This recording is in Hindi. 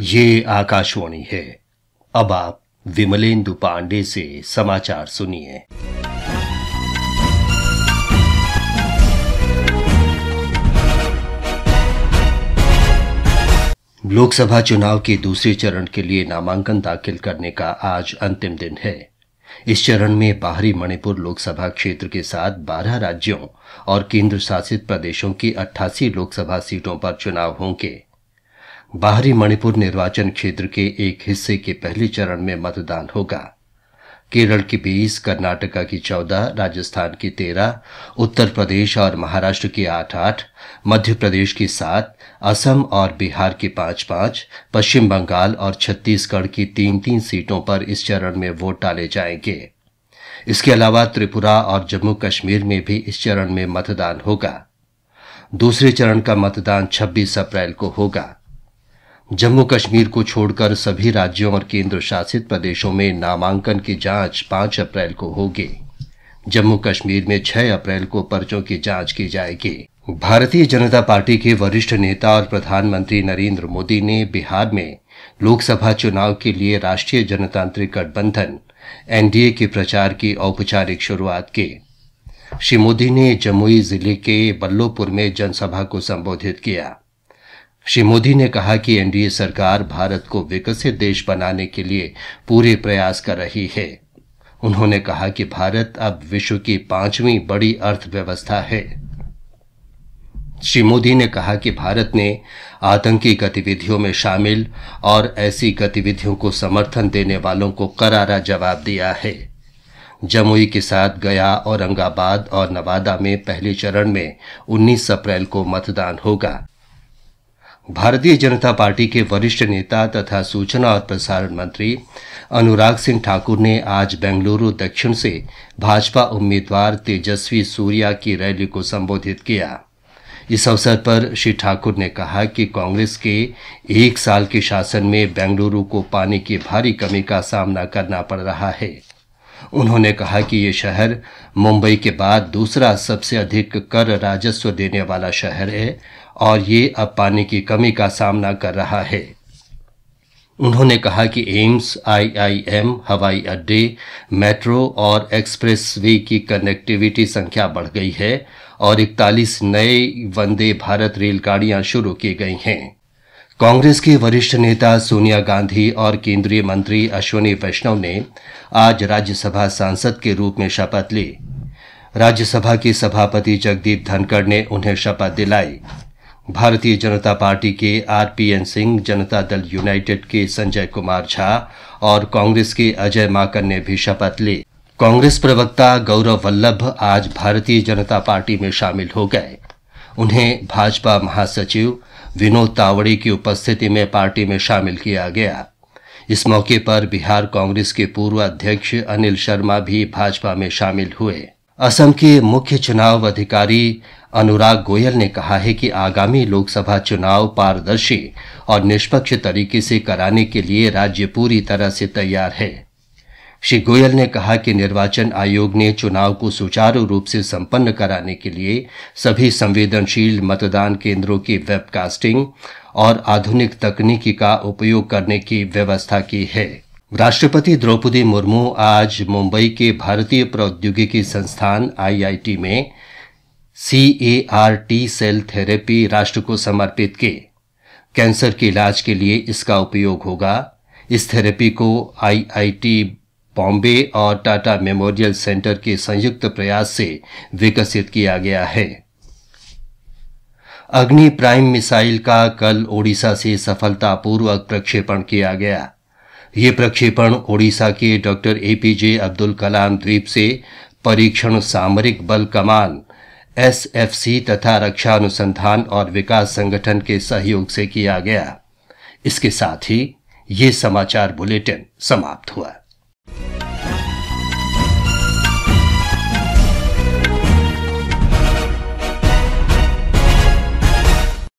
ये आकाशवाणी है अब आप विमलेंदु पांडे से समाचार सुनिए लोकसभा चुनाव के दूसरे चरण के लिए नामांकन दाखिल करने का आज अंतिम दिन है इस चरण में बाहरी मणिपुर लोकसभा क्षेत्र के साथ 12 राज्यों और केंद्र शासित प्रदेशों की 88 लोकसभा सीटों पर चुनाव होंगे बाहरी मणिपुर निर्वाचन क्षेत्र के एक हिस्से के पहले चरण में मतदान होगा केरल की बीस कर्नाटका की चौदह राजस्थान की तेरह उत्तर प्रदेश और महाराष्ट्र की आठ आठ मध्य प्रदेश की सात असम और बिहार की पांच पांच पश्चिम बंगाल और छत्तीसगढ़ की तीन तीन सीटों पर इस चरण में वोट डाले जाएंगे इसके अलावा त्रिपुरा और जम्मू कश्मीर में भी इस चरण में मतदान होगा दूसरे चरण का मतदान 26 अप्रैल को होगा जम्मू कश्मीर को छोड़कर सभी राज्यों और केंद्र शासित प्रदेशों में नामांकन की जांच 5 अप्रैल को होगी जम्मू कश्मीर में 6 अप्रैल को पर्चों की जांच की जाएगी भारतीय जनता पार्टी के वरिष्ठ नेता और प्रधानमंत्री नरेंद्र मोदी ने बिहार में लोकसभा चुनाव के लिए राष्ट्रीय जनतांत्रिक गठबंधन एनडीए के प्रचार की औपचारिक शुरुआत की श्री मोदी ने जमुई जिले के बल्लोपुर में जनसभा को संबोधित किया श्री मोदी ने कहा कि एनडीए सरकार भारत को विकसित देश बनाने के लिए पूरे प्रयास कर रही है उन्होंने कहा कि भारत अब विश्व की पांचवी बड़ी अर्थव्यवस्था है श्री मोदी ने कहा कि भारत ने आतंकी गतिविधियों में शामिल और ऐसी गतिविधियों को समर्थन देने वालों को करारा जवाब दिया है जमुई के साथ गया औरंगाबाद और नवादा में पहले चरण में 19 अप्रैल को मतदान होगा भारतीय जनता पार्टी के वरिष्ठ नेता तथा सूचना और प्रसारण मंत्री अनुराग सिंह ठाकुर ने आज बेंगलुरु दक्षिण से भाजपा उम्मीदवार तेजस्वी सूर्या की रैली को संबोधित किया इस अवसर पर श्री ठाकुर ने कहा कि कांग्रेस के एक साल के शासन में बेंगलुरु को पानी की भारी कमी का सामना करना पड़ रहा है उन्होंने कहा कि ये शहर मुंबई के बाद दूसरा सबसे अधिक कर राजस्व देने वाला शहर है और ये अब पानी की कमी का सामना कर रहा है उन्होंने कहा कि एम्स आईआईएम हवाई अड्डे मेट्रो और एक्सप्रेसवे की कनेक्टिविटी संख्या बढ़ गई है और इकतालीस नए वंदे भारत रेलगाड़ियां शुरू की गई हैं कांग्रेस के वरिष्ठ नेता सोनिया गांधी और केंद्रीय मंत्री अश्वनी वैष्णव ने आज राज्यसभा सांसद के रूप में शपथ ली राज्यसभा के सभापति जगदीप धनखड़ ने उन्हें शपथ दिलाई भारतीय जनता पार्टी के आरपीएन सिंह जनता दल यूनाइटेड के संजय कुमार झा और कांग्रेस के अजय माकन ने भी शपथ ली कांग्रेस प्रवक्ता गौरव वल्लभ आज भारतीय जनता पार्टी में शामिल हो गए उन्हें भाजपा महासचिव विनोद तावड़ी की उपस्थिति में पार्टी में शामिल किया गया इस मौके पर बिहार कांग्रेस के पूर्व अध्यक्ष अनिल शर्मा भी भाजपा में शामिल हुए असम के मुख्य चुनाव अधिकारी अनुराग गोयल ने कहा है कि आगामी लोकसभा चुनाव पारदर्शी और निष्पक्ष तरीके से कराने के लिए राज्य पूरी तरह से तैयार है श्री गोयल ने कहा कि निर्वाचन आयोग ने चुनाव को सुचारू रूप से संपन्न कराने के लिए सभी संवेदनशील मतदान केंद्रों की वेबकास्टिंग और आधुनिक तकनीकी का उपयोग करने की व्यवस्था की है राष्ट्रपति द्रौपदी मुर्मू आज मुंबई के भारतीय प्रौद्योगिकी संस्थान आईआईटी में C A R T cell therapy राष्ट्र को समर्पित के कैंसर के इलाज के लिए इसका उपयोग होगा इस थेरेपी को आईआईटी बॉम्बे और टाटा मेमोरियल सेंटर के संयुक्त प्रयास से विकसित किया गया है अग्नि प्राइम मिसाइल का कल ओडिशा से सफलतापूर्वक प्रक्षेपण किया गया ये प्रक्षेपण ओडिशा के डॉक्टर एपीजे अब्दुल कलाम द्वीप से परीक्षण सामरिक बल कमान एसएफसी तथा रक्षा अनुसंधान और विकास संगठन के सहयोग से किया गया इसके साथ ही ये समाचार बुलेटिन समाप्त हुआ